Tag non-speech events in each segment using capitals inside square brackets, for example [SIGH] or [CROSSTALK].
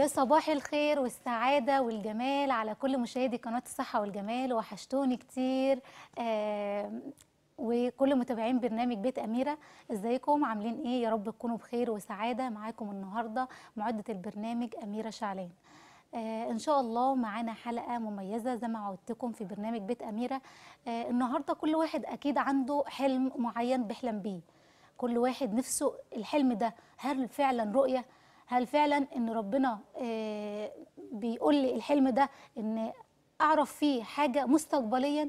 يا صباح الخير والسعادة والجمال على كل مشاهدي قناة الصحة والجمال وحشتوني كتير وكل متابعين برنامج بيت أميرة ازيكم عاملين ايه يا رب تكونوا بخير وسعادة معاكم النهاردة معدة البرنامج أميرة شعلان آه، ان شاء الله معانا حلقه مميزه زي ما عودتكم في برنامج بيت اميره آه، النهارده كل واحد اكيد عنده حلم معين بيحلم بيه كل واحد نفسه الحلم ده هل فعلا رؤيه هل فعلا ان ربنا آه، بيقول لي الحلم ده ان اعرف فيه حاجه مستقبليا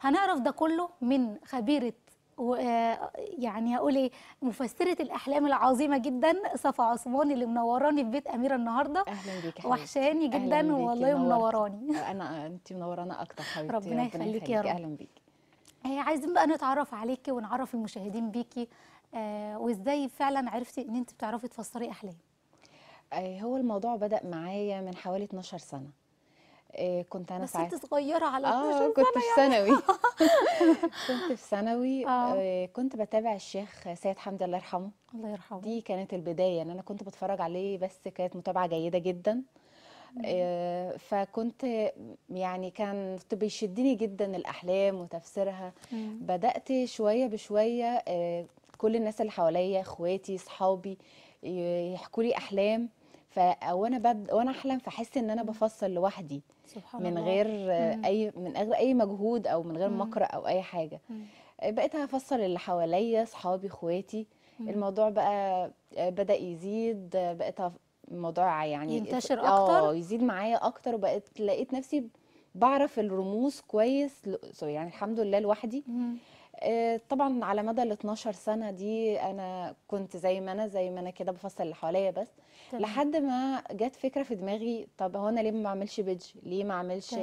هنعرف ده كله من خبيره آه، يعني هقول ايه مفسره الاحلام العظيمه جدا صفا عثمان اللي منوراني في بيت اميره النهارده اهلا بيك وحشاني جدا والله منوراني انا انت منورانا اكتر حبيبتي ربنا يخليكي يا رب اهلا بيكي آه، عايزين بقى نتعرف عليكي ونعرف المشاهدين بيكي آه وازاي فعلا عرفتي ان انت بتعرفي تفسري احلام آه، هو الموضوع بدأ معايا من حوالي 12 سنة آه، كنت انا ساعتها كنت صغيره على اه يعني. [LAUGHS] [LAUGHS] كنت في ثانوي كنت في ثانوي كنت بتابع الشيخ سيد حمدي الله يرحمه الله يرحمه دي كانت البدايه ان انا كنت بتفرج عليه بس كانت متابعه جيده جدا آه، فكنت يعني كان بيشدني جدا الاحلام وتفسيرها بدات شويه بشويه كل الناس اللي حواليا اخواتي صحابي يحكوا لي احلام فوانا بد... وانا احلم فاحس ان انا بفصل لوحدي سبحان من غير اي من غير اي مجهود او من غير مقرأ او اي حاجه مم. بقيت افصل اللي حواليا صحابي اخواتي الموضوع بقى بدا يزيد بقيت الموضوع يعني ينتشر آه، اكتر اه يزيد معايا اكتر وبقيت لقيت نفسي بعرف الرموز كويس يعني الحمد لله لوحدي مم. آه، طبعا على مدى ال 12 سنه دي انا كنت زي ما انا زي ما انا كده بفصل اللي حواليا بس تمام. لحد ما جت فكره في دماغي طب هو انا ليه ما بعملش بيدج ليه ما اعملش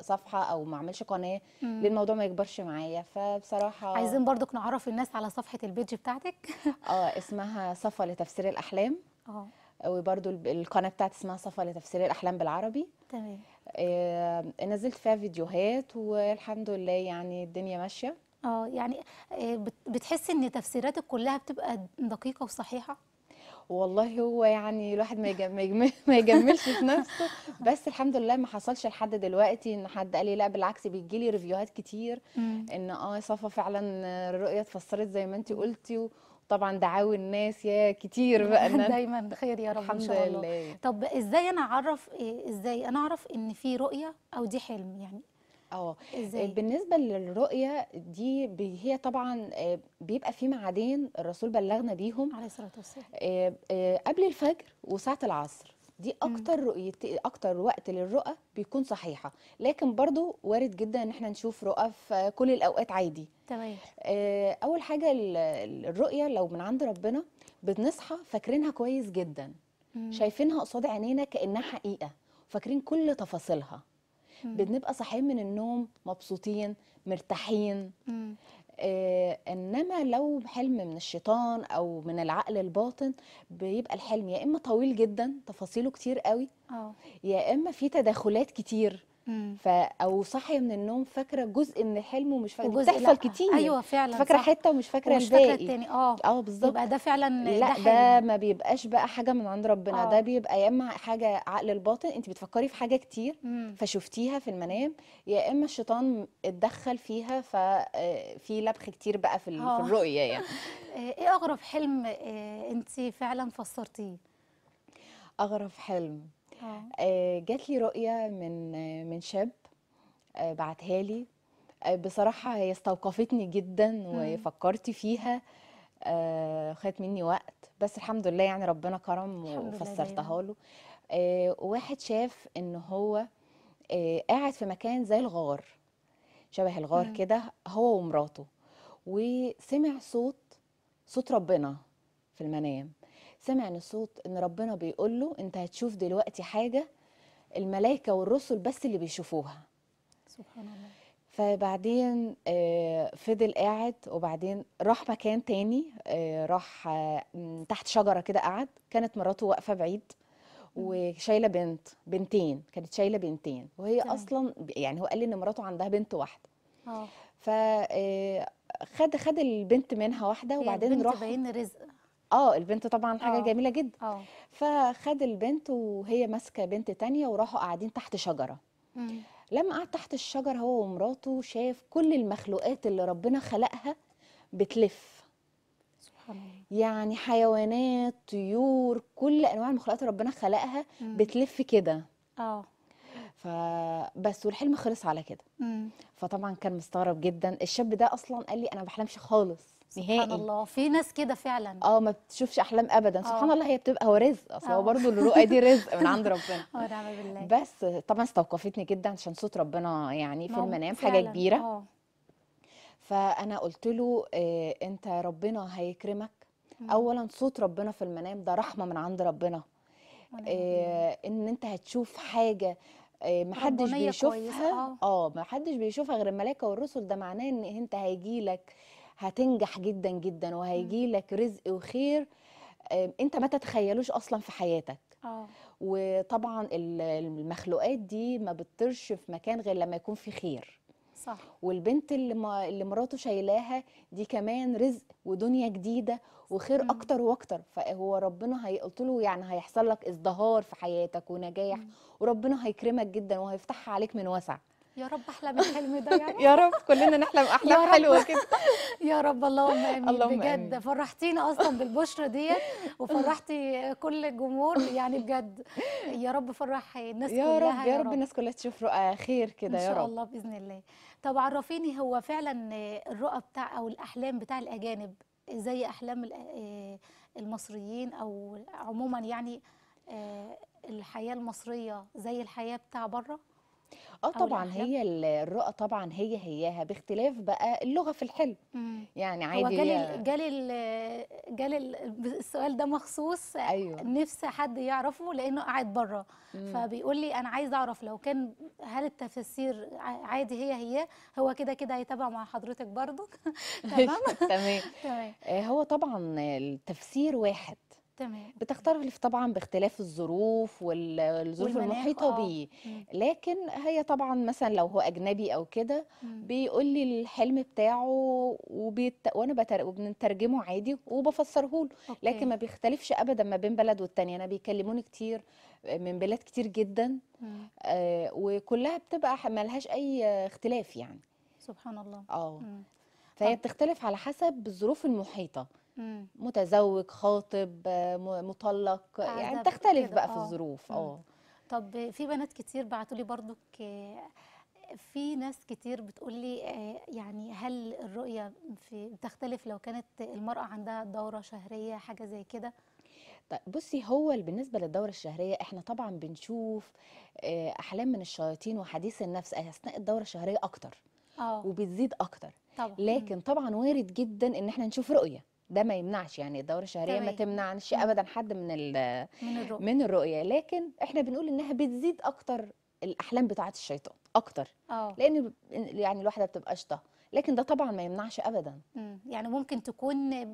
صفحه او ما اعملش قناه ليه الموضوع ما يكبرش معايا فبصراحه عايزين برضك نعرف الناس على صفحه البيدج بتاعتك [LAUGHS] اه اسمها صفا لتفسير الاحلام اه وبرده القناه بتاعتي اسمها صفا لتفسير الاحلام بالعربي تمام آه نزلت فيها فيديوهات والحمد لله يعني الدنيا ماشيه اه يعني آه، بتحسي ان تفسيراتك كلها بتبقى دقيقه وصحيحه والله هو يعني الواحد ما يجمل [LAUGHS] ما يجملش في نفسه بس الحمد لله ما حصلش لحد دلوقتي ان حد قال لي لا بالعكس بيجي لي ريفيوهات كتير ان اه صفا فعلا الرؤيه اتفسرت زي ما انت قلتي طبعا دعاوي الناس يا كتير بقى [LAUGHS] أنا دايما خير يا رب الحمد ان شاء الله لله. طب ازاي انا اعرف إيه، ازاي انا اعرف ان في رؤيه او دي حلم يعني آه،, اه ازاي بالنسبه للرؤيه دي هي طبعا آه، بيبقى في معادين الرسول بلغنا بيهم عليه الصلاه والسلام آه، قبل الفجر وساعة العصر دي اكتر رؤيه اكتر وقت للرؤى بيكون صحيحة لكن برضو وارد جدا ان احنا نشوف رؤى في كل الاوقات عادي تمام اول حاجة الرؤية لو من عند ربنا بنصحى فاكرينها كويس جدا مم. شايفينها قصاد عينينا كأنها حقيقة فاكرين كل تفاصيلها بنبقى صاحيين من النوم مبسوطين مرتاحين آه انما لو حلم من الشيطان او من العقل الباطن بيبقى الحلم يا اما طويل جدا تفاصيله كتير قوي أوه. يا اما في تداخلات كتير ف او صاحيه من النوم فاكره جزء من الحلم ومش فاكره بتحصل كتير ايوه فعلا فاكره حته ومش فاكره ومش فاكره التاني اه اه بالظبط يبقى ده فعلا لا ده, ده ما بيبقاش بقى حاجه من عند ربنا أوه. ده بيبقى يا اما حاجه عقل الباطن انت بتفكري في حاجه كتير مم. فشفتيها في المنام يا اما الشيطان اتدخل فيها ففي آه، لبخ كتير بقى في, في آه. الرؤيه يعني [LAUGHS] آه، ايه اغرب حلم انت فعلا فسرتيه اغرب حلم اه. آه، جات لي رؤيه من من شاب آه، بعتها لي بصراحه هي استوقفتني جدا وفكرت فيها خدت مني وقت بس الحمد لله يعني ربنا كرم وفسرتها له واحد شاف ان هو قاعد في مكان زي الغار شبه الغار كده هو ومراته وسمع صوت صوت ربنا في المنام سمع صوت ان ربنا بيقول له انت هتشوف دلوقتي حاجه الملائكه والرسل بس اللي بيشوفوها سبحان الله فبعدين آه، فضل قاعد وبعدين راح مكان تاني آه، راح آه، تحت شجره كده قعد كانت مراته واقفه بعيد وشايله بنت بنتين كانت شايله بنتين وهي تمام. اصلا يعني هو قال لي ان مراته عندها بنت واحده اه فخد خد البنت منها واحده وبعدين راح بنت باين رزق آه، البنت طبعًا حاجة آه، جميلة جدًا، آه. فخد البنت وهي ماسكة بنت تانية وراحوا قاعدين تحت شجرة، إمم. لمّا قعد تحت الشجرة هو ومراته شاف كل المخلوقات اللي ربنا خلقها بتلِف. سبحان الله. يعني حيوانات، طيور، كل أنواع المخلوقات اللي ربنا خلقها مم. بتلِف كده. آه. فبس والحلم خلص على كده. إمم. فطبعًا كان مستغرب جدًا، الشاب ده أصلًا قال لي أنا ما بحلمش خالص. نهائي سبحان الله في ناس كده فعلا اه ما بتشوفش احلام ابدا آه. سبحان الله هي بتبقى هو رزق اصل هو آه. برضه الرؤى دي رزق من عند [LAUGHS] ربنا اه نعم بالله بس طبعا استوقفتني جدا عشان صوت ربنا يعني في المنام حاجه كبيره أوه. فانا قلت له إيه انت ربنا هيكرمك مم. اولا صوت ربنا في المنام ده رحمه من عند ربنا إيه ان انت هتشوف حاجه محدش بيشوفها اه محدش بيشوفها غير الملائكه والرسل ده معناه ان انت هيجي لك هتنجح جدا جدا وهيجي لك رزق وخير انت ما تتخيلوش اصلا في حياتك أوه. وطبعا المخلوقات دي ما بتطرش في مكان غير لما يكون في خير صح والبنت اللي اللي مراته شايلاها دي كمان رزق ودنيا جديده وخير مم. اكتر واكتر فهو ربنا هيقلت له يعني هيحصل لك ازدهار في حياتك ونجاح مم. وربنا هيكرمك جدا وهيفتحها عليك من وسع يا رب احلم الحلم ده يا رب [LAUGHS] يا رب كلنا نحلم احلام حلوه كده [LAUGHS] يا رب اللهم امين اللهم بجد أمين. فرحتينا اصلا بالبشرة ديت وفرحتي كل الجمهور يعني بجد يا رب فرح الناس يا كلها رب يا رب الناس كلها تشوف رؤى خير كده يا رب ان شاء الله باذن الله طب عرفيني هو فعلا الرؤى بتاع او الاحلام بتاع الاجانب زي احلام آه، المصريين او عموما يعني آه، الحياه المصريه زي الحياه بتاع بره اه طبعا هي الرؤى طبعا هي هياها باختلاف بقى اللغه في الحلم مم. يعني عادي هو جالي جالي جالي السؤال ده مخصوص أيوة. نفسي حد يعرفه لانه قاعد بره فبيقول لي انا عايز اعرف لو كان هل التفسير عادي هي هي هو كده كده هيتابع مع حضرتك برضو [LAUGHS] تمام [LAUGHS] تمام [LAUGHS] آه، هو طبعا التفسير واحد تمام بتختلف طبعا باختلاف الظروف والظروف المحيطه آه. بيه لكن هي طبعا مثلا لو هو اجنبي او كده بيقول لي الحلم بتاعه وبيت... وانا بتر... وبنترجمه عادي وبفسره له لكن ما بيختلفش ابدا ما بين بلد والتانيه يعني انا بيكلموني كتير من بلاد كتير جدا آه وكلها بتبقى لهاش اي اختلاف يعني سبحان الله اه فهي بتختلف على حسب الظروف المحيطه متزوج خاطب آه، مطلق يعني تختلف بقى في آه. الظروف اه طب في بنات كتير بعتوا لي برضك آه، في ناس كتير بتقول لي يعني هل الرؤية في بتختلف لو كانت المرأة عندها دورة شهرية حاجة زي كده طيب بصي هو بالنسبة للدورة الشهرية احنا طبعا بنشوف أحلام من الشياطين وحديث النفس أثناء الدورة الشهرية أكتر أوه. وبتزيد أكتر طبعا. لكن طبعا وارد جدا إن احنا نشوف رؤية ده ما يمنعش يعني الدوره الشهريه ما تمنعش ابدا حد من من الرؤية. من الرؤيه لكن احنا بنقول انها بتزيد اكتر الاحلام بتاعه الشيطان اكتر أوه. لان يعني الواحده بتبقى شطه لكن ده طبعا ما يمنعش ابدا يعني ممكن تكون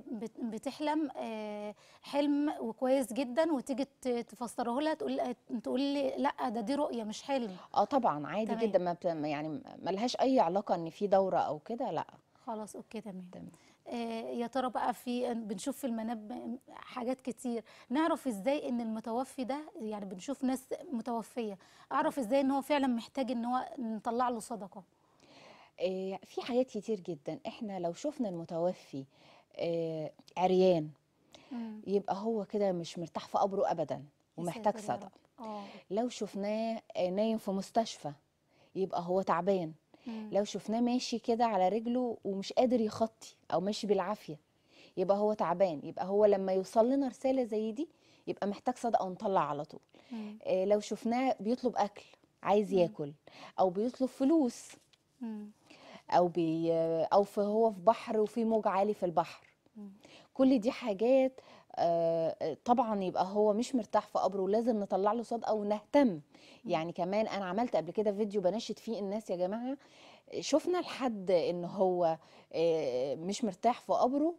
بتحلم آه، حلم وكويس جدا وتيجي تفسره لها تقول تقول لي لا ده دي رؤيه مش حلم اه طبعا عادي تمام. جدا ما يعني لهاش اي علاقه ان في دوره او كده لا خلاص اوكي تمام, تمام. آه، يا ترى بقى في بنشوف في المناب حاجات كتير نعرف ازاي ان المتوفي ده يعني بنشوف ناس متوفيه اعرف ازاي ان هو فعلا محتاج ان هو نطلع له صدقه آه، في حاجات كتير جدا احنا لو شفنا المتوفي آه، عريان يبقى هو كده مش مرتاح في قبره ابدا ومحتاج صدقه لو شفناه نايم في مستشفى يبقى هو تعبان لو شفناه ماشي كده على رجله ومش قادر يخطي او ماشي بالعافيه يبقى هو تعبان يبقى هو لما يوصل لنا رساله زي دي يبقى محتاج صدقه ونطلع على طول مم. آه، لو شفناه بيطلب اكل عايز مم. ياكل او بيطلب فلوس مم. او بي آه، او في هو في بحر وفي موج عالي في البحر كل دي حاجات آه، طبعا يبقى هو مش مرتاح في قبره لازم نطلع له صدقه ونهتم يعني كمان انا عملت قبل كده فيديو بنشد فيه الناس يا جماعه شفنا لحد ان هو آه، مش مرتاح في قبره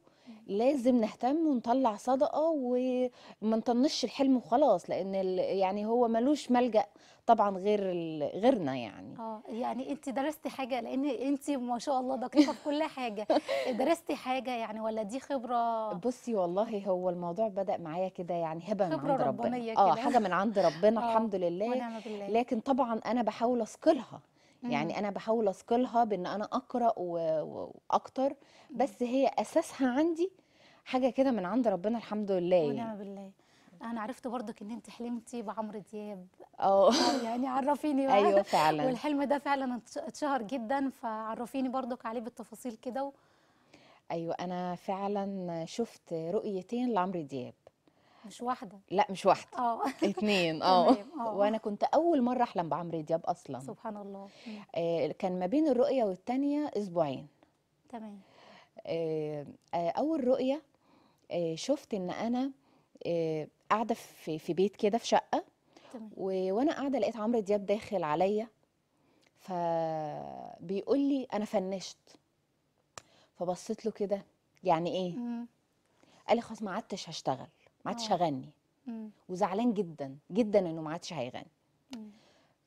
لازم نهتم ونطلع صدقه وما نطنش الحلم وخلاص لان يعني هو ملوش ملجا طبعا غير غيرنا يعني اه يعني انت درستي حاجه لان انت ما شاء الله دقيقه في كل حاجه [LAUGHS] درستي حاجه يعني ولا دي خبره بصي والله هو الموضوع بدا معايا كده يعني هبه من عند ربنا اه حاجه من عند ربنا [LAUGHS] آه، الحمد لله ونعم بالله. لكن طبعا انا بحاول اثقلها يعني انا بحاول اثقلها بان انا اقرا واكتر بس هي اساسها عندي حاجه كده من عند ربنا الحمد لله يعني. ونعم بالله انا عرفت برضك ان انت حلمتي بعمرو دياب آه. اه يعني عرفيني بقى ايوه فعلا والحلم ده فعلا اتشهر جدا فعرفيني برضك عليه بالتفاصيل كده ايوه انا فعلا شفت رؤيتين لعمرو دياب مش واحده لا مش واحده [LAUGHS] اه اتنين آه. اه وانا كنت اول مره احلم بعمرو دياب اصلا سبحان الله آه كان ما بين الرؤيه والتانيه اسبوعين تمام آه،, آه اول رؤيه آه شفت ان انا آه قاعده في في بيت كده في شقه تمام. وانا قاعده لقيت عمرو دياب داخل عليا فبيقول لي انا فنشت فبصيت له كده يعني ايه مم. قال لي خلاص ما عدتش هشتغل ما عادش آه. هغني وزعلان جدا جدا انه ما عادش هيغني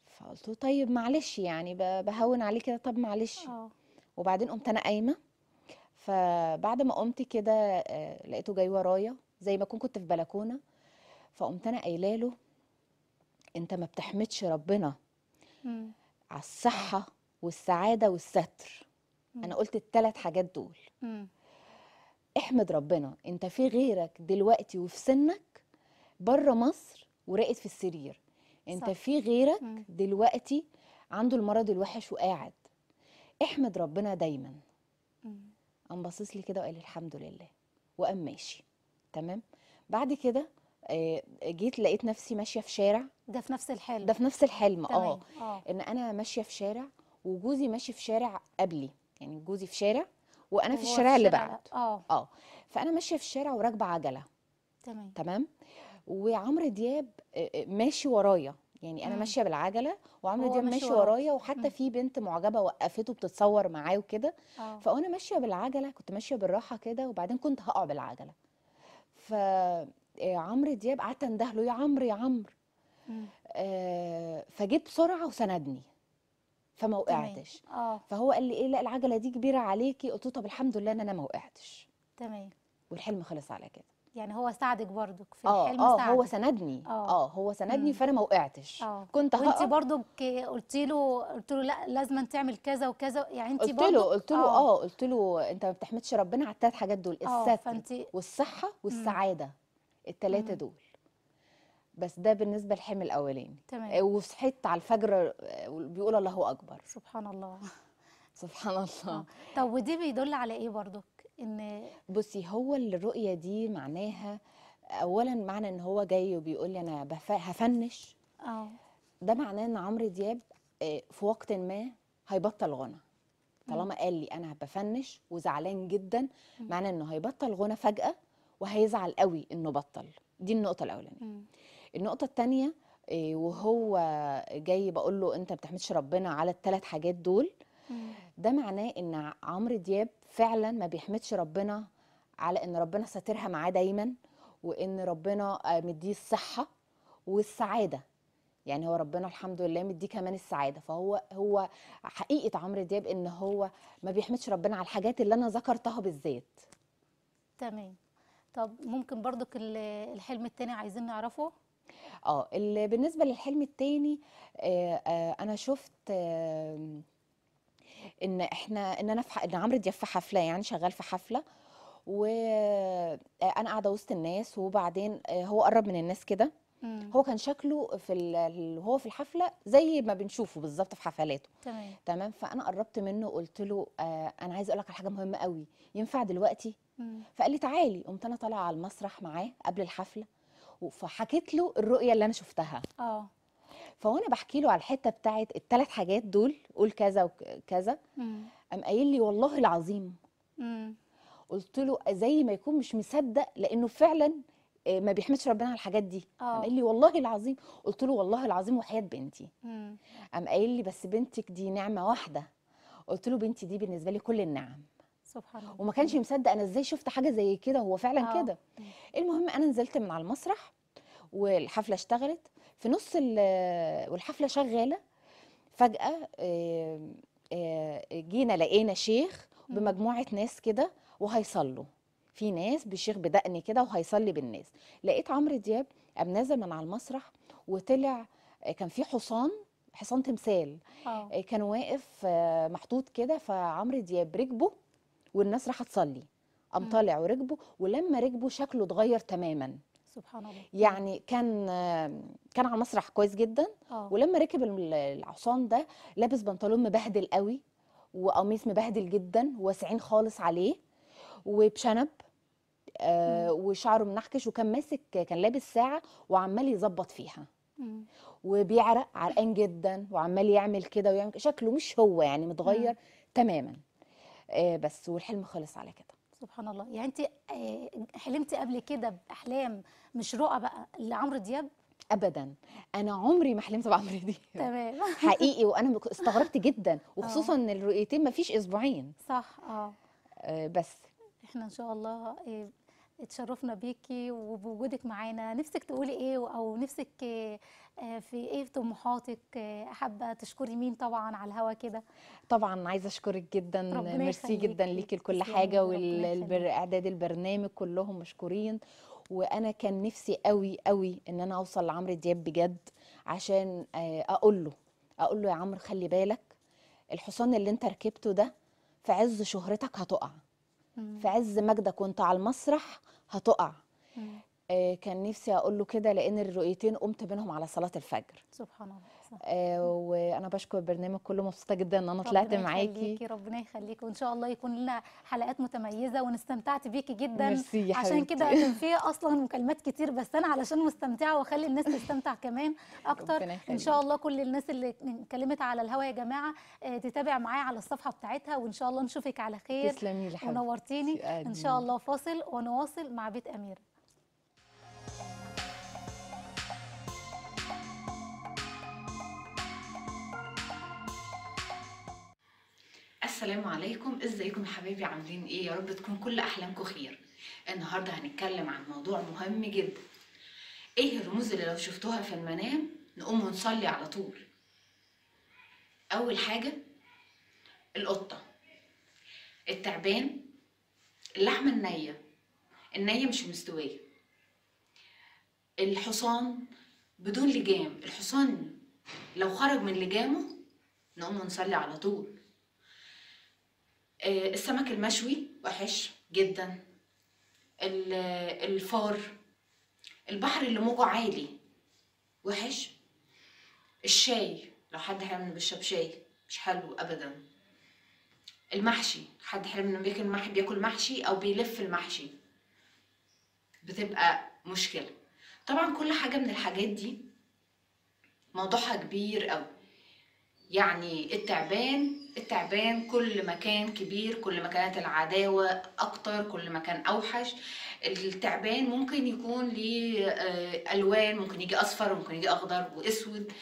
فقلت له طيب معلش يعني بهون عليه كده طب معلش آه. وبعدين قمت انا قايمه فبعد ما قمت كده آه، لقيته جاي ورايا زي ما اكون كنت في بلكونه فقمت انا قايله له انت ما بتحمدش ربنا على الصحه والسعاده والستر انا قلت الثلاث حاجات دول احمد ربنا انت في غيرك دلوقتي وفي سنك بره مصر وراقد في السرير انت صح. في غيرك مم. دلوقتي عنده المرض الوحش وقاعد احمد ربنا دايما قام باصص لي كده وقال الحمد لله وقام ماشي تمام بعد كده آه، جيت لقيت نفسي ماشيه في شارع ده في نفس الحلم ده في نفس الحلم اه, آه. ان انا ماشيه في شارع وجوزي ماشي في شارع قبلي يعني جوزي في شارع وانا في الشارع اللي بعد اه اه فانا ماشيه في الشارع وراكبه عجله تمام تمام وعمرو دياب آه، آه، ماشي ورايا يعني انا ماشيه بالعجله وعمرو دياب ماشي ورايا وحتى مم. في بنت معجبه وقفته بتتصور معاه وكده آه. فانا ماشيه بالعجله كنت ماشيه بالراحه كده وبعدين كنت هقع بالعجله ف عمرو دياب قعدت انده له يا عمرو يا عمرو آه فجيت بسرعه وسندني فما وقعتش آه. فهو قال لي ايه لا العجله دي كبيره عليكي قلت له طب الحمد لله ان انا ما وقعتش تمام والحلم خلص على كده يعني هو ساعدك برضك في آه الحلم اه ساعدك. هو سندني اه, آه هو سندني فانا ما وقعتش آه. كنت وانت برضك قلتي له قلت له لا لازم تعمل كذا وكذا يعني انت قلت له قلت له آه. اه قلت له انت ما بتحمدش ربنا على الثلاث حاجات دول آه، الستر والصحه والسعاده الثلاثه دول بس ده بالنسبه للحمل الاولاني تمام آه، وصحيت على الفجر آه، بيقول الله اكبر سبحان الله [LAUGHS] سبحان الله آه. طب ودي بيدل على ايه برضك ان بصي هو الرؤيه دي معناها اولا معنى ان هو جاي وبيقول لي انا هفنش اه ده معناه ان عمرو دياب في وقت ما هيبطل غنى طالما قال لي انا بفنش وزعلان جدا معناه انه هيبطل غنى فجاه وهيزعل قوي انه بطل دي النقطه الاولانيه النقطة التانية آه، وهو جاي بقول له انت ما بتحمدش ربنا على الثلاث حاجات دول ده معناه ان عمرو دياب فعلا ما بيحمدش ربنا على ان ربنا ساترها معاه دايما وان ربنا آه، مديه الصحه والسعاده يعني هو ربنا الحمد لله مديه كمان السعاده فهو هو حقيقه عمرو دياب ان هو ما بيحمدش ربنا على الحاجات اللي انا ذكرتها بالذات تمام طب ممكن برضك الحلم التاني عايزين نعرفه اه اللي بالنسبه للحلم التاني آه، آه، انا شفت ان احنا ان انا ان عمرو دياب في حفله يعني شغال في حفله وانا آه، قاعده وسط الناس وبعدين هو قرب من الناس كده هو كان شكله في هو في الحفله زي ما بنشوفه بالظبط في حفلاته تمام تمام فانا قربت منه قلت له آه انا عايزه اقول لك على حاجه مهمه قوي ينفع دلوقتي مم. فقال لي تعالي قمت انا طالعه على المسرح معاه قبل الحفله فحكيت له الرؤيه اللي انا شفتها اه فوانا بحكي له على الحته بتاعت الثلاث حاجات دول قول كذا وكذا قام قايل لي والله العظيم مم. قلت له زي ما يكون مش مصدق لانه فعلا آه، ما بيحمدش ربنا على الحاجات دي آه. قام قال لي والله العظيم قلت له والله العظيم وحياه بنتي قام قايل لي بس بنتك دي نعمه واحده قلت له بنتي دي بالنسبه لي كل النعم سبحان الله وما كانش مصدق انا ازاي شفت حاجه زي كده هو فعلا آه. كده المهم انا نزلت من على المسرح والحفله اشتغلت في نص والحفله شغاله فجاه آه، آه، جينا لقينا شيخ بمجموعه ناس كده وهيصلوا في ناس بالشيخ بدقن كده وهيصلي بالناس لقيت عمرو دياب قام نازل من على المسرح وطلع آه، كان في حصان حصان تمثال أوه. كان واقف محطوط كده فعمرو دياب ركبه والناس راح تصلي قام طالع وركبه ولما ركبه شكله اتغير تماما سبحان الله يعني كان كان على مسرح كويس جدا آه. ولما ركب العصام ده لابس بنطلون مبهدل قوي وقميص مبهدل جدا واسعين خالص عليه وبشنب آه وشعره منحكش وكان ماسك كان لابس ساعه وعمال يظبط فيها وبيعرق عرقان جدا وعمال يعمل كده ويعمل شكله مش هو يعني متغير مم. تماما آه، بس والحلم خلص على كده سبحان الله يعني انت آه، حلمتي قبل كده باحلام مش رؤى بقى لعمرو دياب ابدا انا عمري ما حلمت بعمرو دياب تمام [LAUGHS] حقيقي وانا استغربت جدا آه. وخصوصا ان الرؤيتين ما فيش اسبوعين صح اه بس احنا ان شاء الله اتشرفنا بيكي وبوجودك معانا نفسك تقولي ايه او نفسك آه، في ايه في طموحاتك آه، حابه تشكري مين طبعا على الهوا كده طبعا عايزه اشكرك جدا ميرسي جدا ليكي لكل حاجه والاعداد البرنامج كلهم مشكورين وانا كان نفسي قوي قوي ان انا اوصل لعمرو دياب بجد عشان آه، اقول له اقول له يا عمرو خلي بالك الحصان اللي انت ركبته ده في عز شهرتك هتقع في عز مجدك وانت على المسرح هتقع آه كان نفسي اقول له كده لان الرؤيتين قمت بينهم على صلاه الفجر سبحان الله آه وانا بشكر البرنامج كله مبسوطه جدا ان انا طلعت معاكي ربنا يخليكي وان شاء الله يكون لنا حلقات متميزه وانا استمتعت بيكي جدا ميرسي عشان كده كان في اصلا مكالمات كتير بس انا علشان مستمتعه واخلي الناس تستمتع كمان اكتر ان شاء الله كل الناس اللي اتكلمت على الهوا يا جماعه آه، تتابع معايا على الصفحه بتاعتها وان شاء الله نشوفك على خير تسلمي لحبيبتي ونورتيني ان شاء الله فاصل ونواصل مع بيت اميره السلام عليكم ازيكم يا حبايبي عاملين ايه يا رب تكون كل احلامكم خير النهارده هنتكلم عن موضوع مهم جدا ايه الرموز اللي لو شفتوها في المنام نقوم ونصلي على طول اول حاجه القطه التعبان اللحمه النيه النيه مش مستويه الحصان بدون لجام الحصان لو خرج من لجامه نقوم نصلي على طول آه، السمك المشوي وحش جدا الفار البحر اللي موجه عالي وحش الشاي لو حد حرمنا انه بيشرب شاي مش حلو ابدا المحشي حد حرمنا انه بياكل محشي بياكل محشي او بيلف المحشي بتبقى مشكله طبعا كل حاجه من الحاجات دي موضوعها كبير قوي يعني التعبان التعبان كل ما كان كبير كل ما كانت العداوة أكتر كل ما كان أوحش التعبان ممكن يكون ليه آه، ألوان ممكن يجي أصفر ممكن يجي أخضر وأسود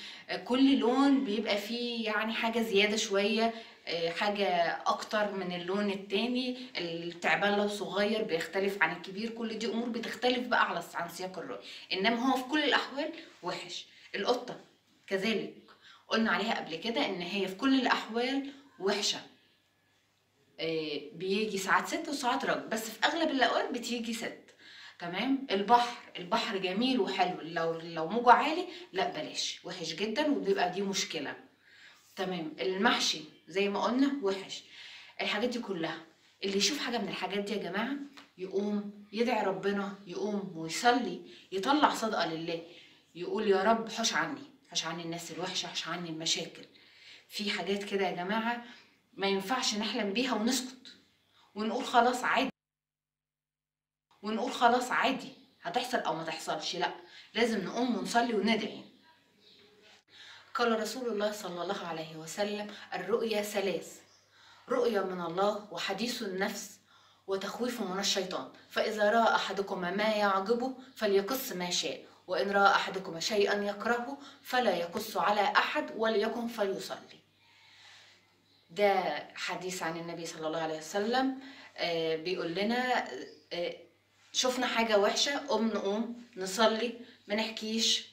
كل لون بيبقى فيه يعني حاجة زيادة شوية آه، حاجة أكتر من اللون التاني التعبان لو صغير بيختلف عن الكبير كل دي أمور بتختلف بقى على عن سياق الرؤية إنما هو في كل الأحوال وحش القطة كذلك قلنا عليها قبل كده ان هي في كل الاحوال وحشه آه، بيجي ساعات ست وساعات راجل بس في اغلب الاوقات بتيجي ست تمام البحر البحر جميل وحلو لو لو موجه عالي لا بلاش وحش جدا وبيبقى دي مشكله تمام المحشي زي ما قلنا وحش الحاجات دي كلها اللي يشوف حاجه من الحاجات دي يا جماعه يقوم يدعي ربنا يقوم ويصلي يطلع صدقه لله يقول يا رب حوش عني مش عن الناس الوحشه مش عن المشاكل في حاجات كده يا جماعه ما ينفعش نحلم بيها ونسكت ونقول خلاص عادي ونقول خلاص عادي هتحصل او ما تحصلش لا لازم نقوم ونصلي وندعي قال رسول الله صلى الله عليه وسلم الرؤيا ثلاث رؤيا من الله وحديث النفس وتخويف من الشيطان فإذا رأى أحدكم ما يعجبه فليقص ما شاء وإن رأى أحدكم شيئا يكرهه فلا يقص على أحد وليكن فيصلي ده حديث عن النبي صلى الله عليه وسلم آه، بيقول لنا آه، شفنا حاجة وحشة قوم نقوم نصلي ما نحكيش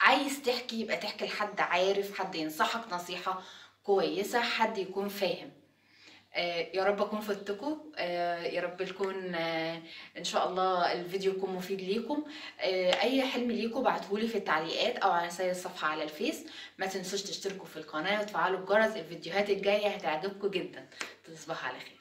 عايز تحكي يبقى تحكي لحد عارف حد ينصحك نصيحة كويسة حد يكون فاهم آه، يا رب اكون فدتكم آه، يا رب يكون آه، ان شاء الله الفيديو يكون مفيد ليكم اي حلم ليكم بعتهولي في التعليقات او على سير الصفحه على الفيس ما تنسوش تشتركوا في القناه وتفعلوا الجرس الفيديوهات الجايه هتعجبكم جدا تصبحوا على خير